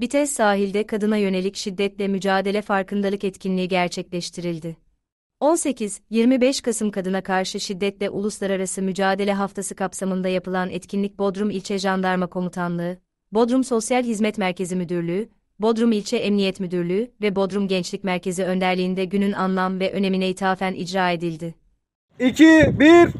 Bites sahilde kadına yönelik şiddetle mücadele farkındalık etkinliği gerçekleştirildi. 18-25 Kasım Kadına Karşı Şiddetle Uluslararası Mücadele Haftası kapsamında yapılan etkinlik Bodrum İlçe Jandarma Komutanlığı, Bodrum Sosyal Hizmet Merkezi Müdürlüğü, Bodrum İlçe Emniyet Müdürlüğü ve Bodrum Gençlik Merkezi önderliğinde günün anlam ve önemine ithafen icra edildi. 2 1